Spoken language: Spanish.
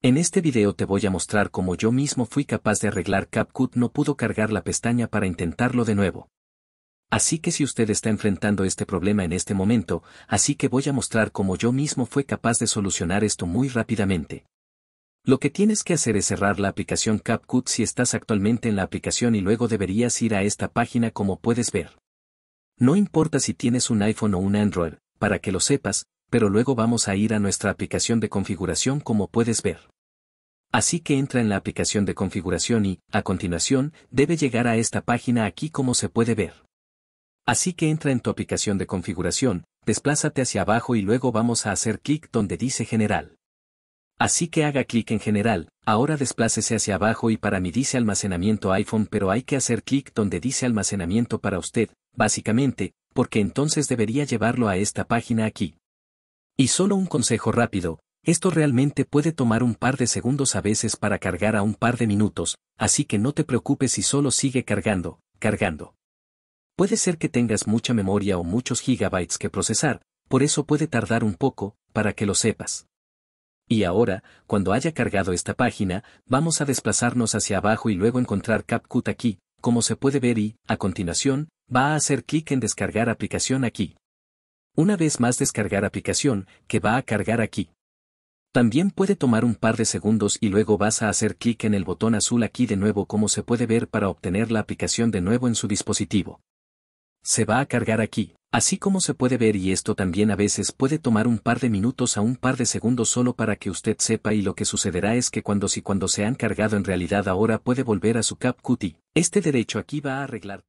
En este video te voy a mostrar cómo yo mismo fui capaz de arreglar CapCut no pudo cargar la pestaña para intentarlo de nuevo. Así que si usted está enfrentando este problema en este momento, así que voy a mostrar cómo yo mismo fue capaz de solucionar esto muy rápidamente. Lo que tienes que hacer es cerrar la aplicación CapCut si estás actualmente en la aplicación y luego deberías ir a esta página como puedes ver. No importa si tienes un iPhone o un Android, para que lo sepas, pero luego vamos a ir a nuestra aplicación de configuración como puedes ver. Así que entra en la aplicación de configuración y, a continuación, debe llegar a esta página aquí como se puede ver. Así que entra en tu aplicación de configuración, desplázate hacia abajo y luego vamos a hacer clic donde dice General. Así que haga clic en General, ahora desplácese hacia abajo y para mí dice almacenamiento iPhone pero hay que hacer clic donde dice almacenamiento para usted, básicamente, porque entonces debería llevarlo a esta página aquí. Y solo un consejo rápido, esto realmente puede tomar un par de segundos a veces para cargar a un par de minutos, así que no te preocupes si solo sigue cargando, cargando. Puede ser que tengas mucha memoria o muchos gigabytes que procesar, por eso puede tardar un poco, para que lo sepas. Y ahora, cuando haya cargado esta página, vamos a desplazarnos hacia abajo y luego encontrar CapCut aquí, como se puede ver y, a continuación, va a hacer clic en descargar aplicación aquí. Una vez más descargar aplicación, que va a cargar aquí. También puede tomar un par de segundos y luego vas a hacer clic en el botón azul aquí de nuevo como se puede ver para obtener la aplicación de nuevo en su dispositivo. Se va a cargar aquí, así como se puede ver y esto también a veces puede tomar un par de minutos a un par de segundos solo para que usted sepa y lo que sucederá es que cuando si cuando se han cargado en realidad ahora puede volver a su CapCut este derecho aquí va a arreglar